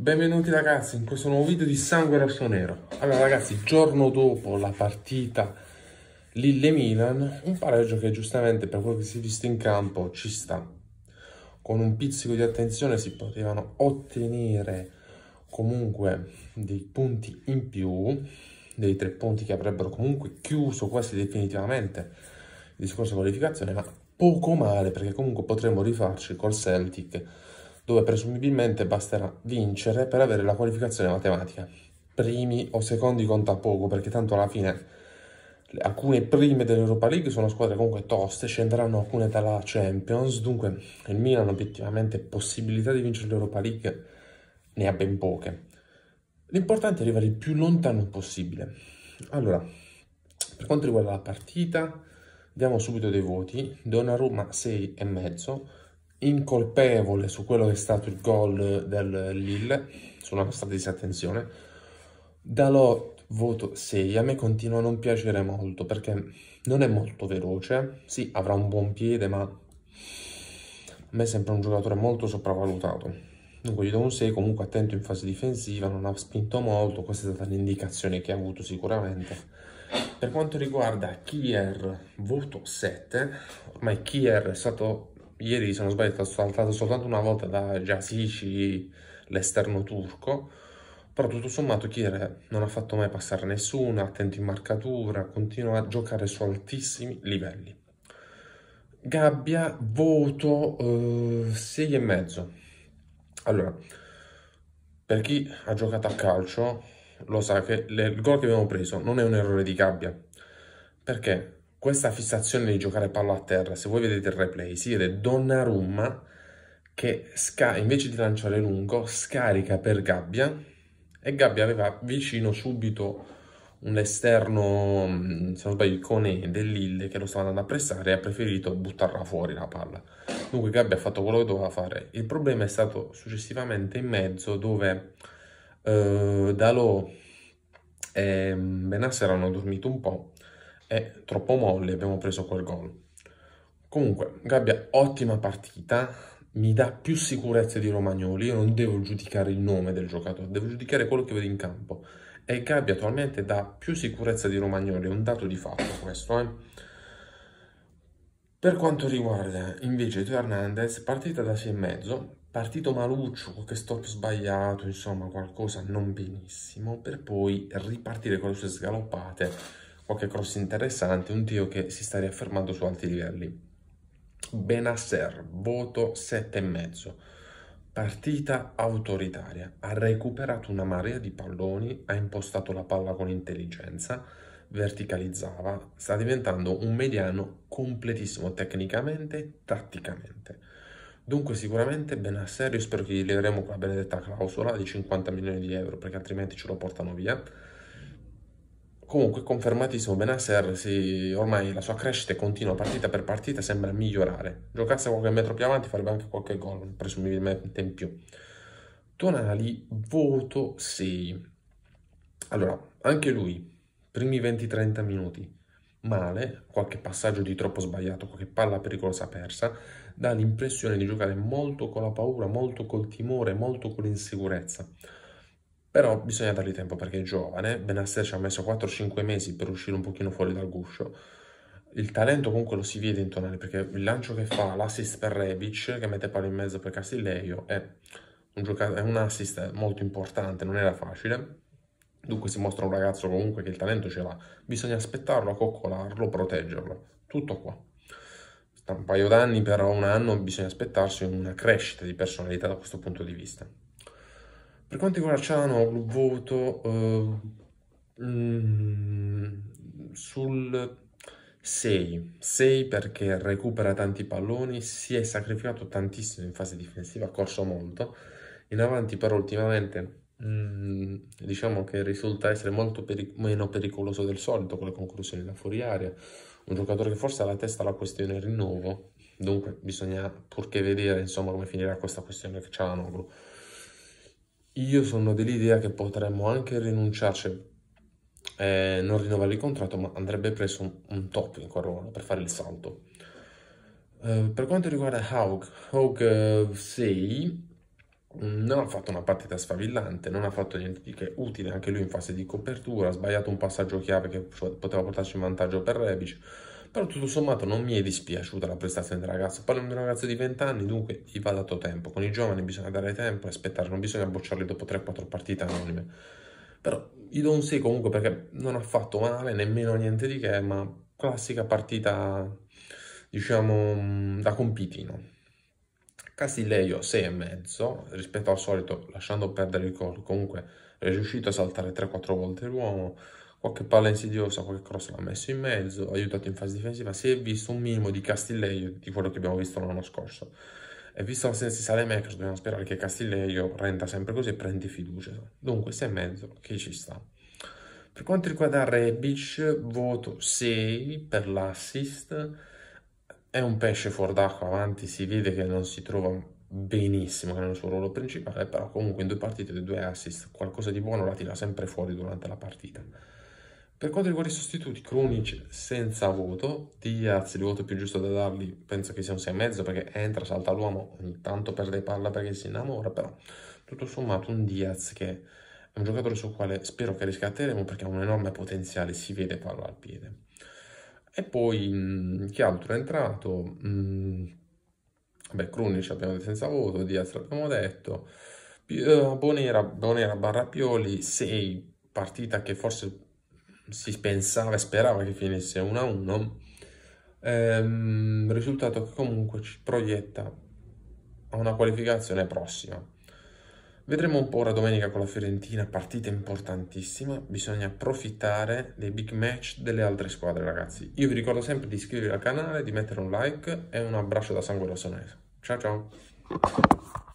Benvenuti ragazzi in questo nuovo video di Sangue Rosso Nero. Allora ragazzi, giorno dopo la partita Lille-Milan, un pareggio che giustamente per quello che si è visto in campo ci sta. Con un pizzico di attenzione si potevano ottenere comunque dei punti in più, dei tre punti che avrebbero comunque chiuso quasi definitivamente il discorso qualificazione, ma poco male perché comunque potremmo rifarci col Celtic dove presumibilmente basterà vincere per avere la qualificazione matematica. Primi o secondi conta poco perché tanto alla fine alcune prime dell'Europa League sono squadre comunque toste, scenderanno alcune dalla Champions, dunque il Milan obiettivamente possibilità di vincere l'Europa League ne ha ben poche. L'importante è arrivare il più lontano possibile. Allora, per quanto riguarda la partita, diamo subito dei voti. Donnarumma 6,5 incolpevole su quello che è stato il gol del Lille, sulla nostra disattenzione. Dalò voto 6, a me continua a non piacere molto perché non è molto veloce, sì avrà un buon piede ma a me sembra un giocatore molto sopravvalutato. Dunque gli do un 6, comunque attento in fase difensiva, non ha spinto molto, questa è stata l'indicazione che ha avuto sicuramente. Per quanto riguarda Kier, voto 7, ormai Kier è stato ieri sono non sbaglio saltato soltanto una volta da Jasici, l'esterno turco, però tutto sommato Chiere non ha fatto mai passare nessuno, attento in marcatura, continua a giocare su altissimi livelli. Gabbia, voto 6,5. Eh, allora, per chi ha giocato a calcio lo sa che le, il gol che abbiamo preso non è un errore di Gabbia, perché questa fissazione di giocare palla a terra, se voi vedete il replay, si vede Donnarumma che invece di lanciare lungo scarica per Gabbia e Gabbia aveva vicino subito un esterno, mm, se non sbaglio, il Cone dell'Ille che lo stava andando a pressare e ha preferito buttarla fuori la palla. Dunque Gabbia ha fatto quello che doveva fare. Il problema è stato successivamente in mezzo dove eh, Dalò e mm, Benassi hanno dormito un po' è troppo molle, abbiamo preso quel gol. Comunque, Gabbia, ottima partita, mi dà più sicurezza di Romagnoli, io non devo giudicare il nome del giocatore, devo giudicare quello che vedo in campo. E Gabbia attualmente dà più sicurezza di Romagnoli, è un dato di fatto questo, eh. Per quanto riguarda invece Tio Hernandez, partita da 6 e mezzo, partito maluccio, qualche stop sbagliato, insomma qualcosa non benissimo, per poi ripartire con le sue sgaloppate poche cross interessanti, un tiro che si sta riaffermando su alti livelli. Benasser, voto 7,5. Partita autoritaria, ha recuperato una marea di palloni, ha impostato la palla con intelligenza, verticalizzava, sta diventando un mediano completissimo tecnicamente e tatticamente. Dunque sicuramente Benasser, io spero che gli leveremo quella benedetta clausola di 50 milioni di euro perché altrimenti ce lo portano via Comunque confermatissimo Benasser, si, ormai la sua crescita è continua partita per partita, sembra migliorare. Giocasse qualche metro più avanti farebbe anche qualche gol, presumibilmente in più. Tonali, voto 6. Allora, anche lui, primi 20-30 minuti, male, qualche passaggio di troppo sbagliato, qualche palla pericolosa persa, dà l'impressione di giocare molto con la paura, molto col timore, molto con l'insicurezza. Però bisogna dargli tempo perché è giovane, Benasser ci ha messo 4-5 mesi per uscire un pochino fuori dal guscio. Il talento comunque lo si vede intonare perché il lancio che fa, l'assist per Rebic che mette palo in mezzo per Castillejo è un, giocato, è un assist molto importante, non era facile. Dunque si mostra un ragazzo comunque che il talento ce l'ha, bisogna aspettarlo, coccolarlo, proteggerlo, tutto qua. Tra un paio d'anni, però un anno, bisogna aspettarsi una crescita di personalità da questo punto di vista. Per quanto riguarda Cialanoglu, voto eh, mh, mm, sul 6. 6 perché recupera tanti palloni, si è sacrificato tantissimo in fase difensiva, ha corso molto. In avanti però ultimamente mh, mm, diciamo che risulta essere molto peric meno pericoloso del solito con le conclusioni da fuori aria. Un giocatore che forse ha la testa alla questione rinnovo, dunque bisogna purché vedere insomma come finirà questa questione che Cialanoglu. Io sono dell'idea che potremmo anche rinunciarci, eh, non rinnovare il contratto, ma andrebbe preso un, un top in corona per fare il salto. Eh, per quanto riguarda Haug, Haug eh, 6 non ha fatto una partita sfavillante, non ha fatto niente di che utile, anche lui in fase di copertura, ha sbagliato un passaggio chiave che poteva portarci in vantaggio per Rebic però tutto sommato non mi è dispiaciuta la prestazione del ragazzo, parliamo di un ragazzo di 20 anni, dunque gli va dato tempo, con i giovani bisogna dare tempo e aspettare, non bisogna bocciarli dopo 3-4 partite anonime, però gli do un 6 comunque perché non ha fatto male, nemmeno niente di che, ma classica partita, diciamo, mm, da compitino. Castiglieio 6,5 rispetto al solito, lasciando perdere il gol, comunque è riuscito a saltare 3-4 volte l'uomo, qualche palla insidiosa, qualche cross l'ha messo in mezzo, ha aiutato in fase difensiva, si è visto un minimo di Castillejo di quello che abbiamo visto l'anno scorso. E visto l'assenza di Salemekers, dobbiamo sperare che Castillejo renda sempre così e prendi fiducia. Dunque, 6 e mezzo, che ci sta. Per quanto riguarda Rebic, voto 6 per l'assist. È un pesce fuori d'acqua avanti, si vede che non si trova benissimo nel suo ruolo principale, però comunque in due partite, due assist, qualcosa di buono la tira sempre fuori durante la partita. Per quanto riguarda i sostituti, Krunic senza voto, Diaz il voto più giusto da dargli penso che sia un 6,5 perché entra, salta l'uomo, ogni tanto perde palla perché si innamora, però tutto sommato un Diaz che è un giocatore sul quale spero che riscatteremo perché ha un enorme potenziale, si vede palla al piede. E poi chi altro è entrato? Beh, Krunic abbiamo detto senza voto, Diaz l'abbiamo detto, eh, Bonera, Bonera barra Pioli, 6, partita che forse si pensava e sperava che finisse 1-1, ehm, risultato che comunque ci proietta a una qualificazione prossima. Vedremo un po' ora domenica con la Fiorentina, partita importantissima, bisogna approfittare dei big match delle altre squadre ragazzi. Io vi ricordo sempre di iscrivervi al canale, di mettere un like e un abbraccio da sangue rossonese. Ciao ciao!